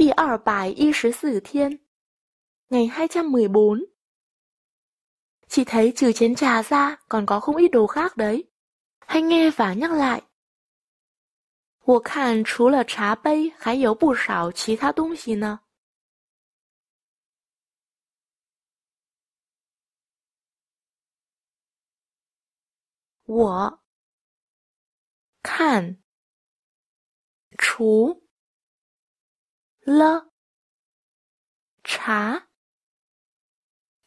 第二百一十四天 Ngày 214 Chị thấy trừ chén trà ra còn có không ít đồ khác đấy. Hãy nghe và nhắc lại. 我看除了茶杯还有不少其他东西呢。我看除了茶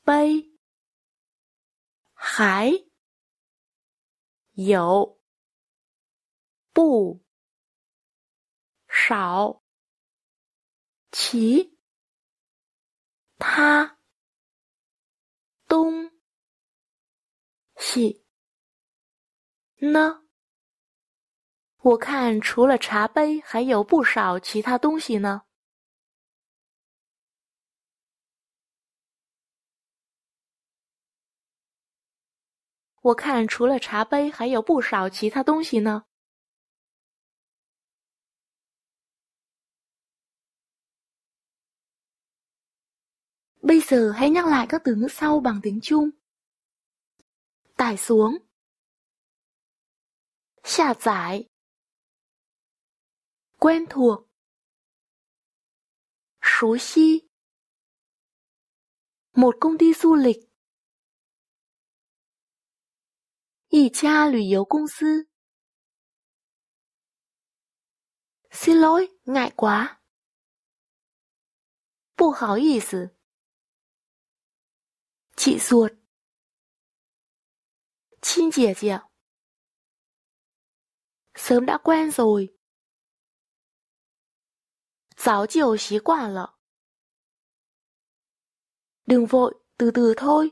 杯还有不少其他东西呢。我看除了茶杯，还有不少其他东西呢。我看除了茶杯，还有不少其他东西呢。bây giờ hãy nhắc lại các từ ngữ sau bằng tiếng Trung：tải xuống，下载，quen thuộc，熟悉，một công ty du lịch。一家旅游公司。Xin lỗi, ngại quá. 不好意思。Chị ruột. Xin dìa dìa. Sớm đã quen rồi. Giáo Đừng vội, từ từ thôi.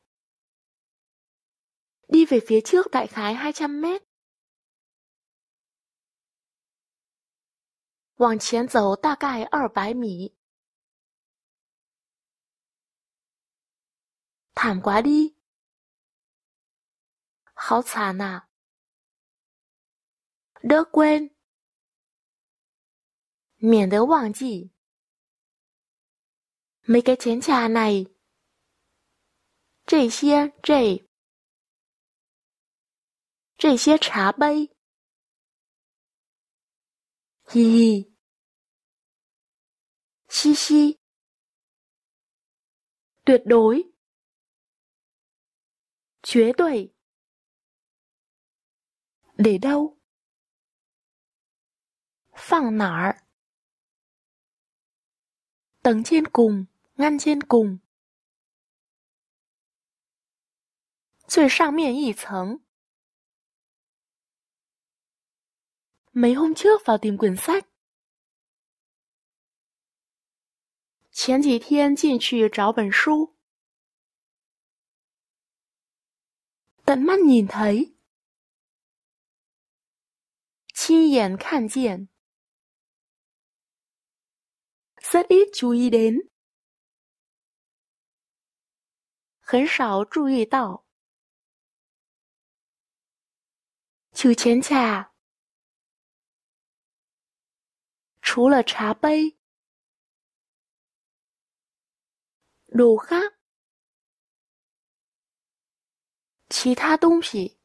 Đi về phía trước đại khái hai trăm mét. 往前走大概二百米。Thảm quá đi. Háo thảm à. Đỡ quên. Miễn đỡ quảng gì. Mấy cái chén trà này. Trầy xia, trầy. 这些茶杯。嘻嘻，嘻嘻，tuyệt tuyệt đối. Để đâu? Phẳng nả Tầng trên cùng, ngăn trên cùng. 最上面一层。Mấy hôm trước vào tìm quyển 前几天进去找本书 tận mắt nhìn thấy. Chi Rất ít chú ý đến. Hấn sảo chén trà. 除了茶杯，鲁哈，其他东西。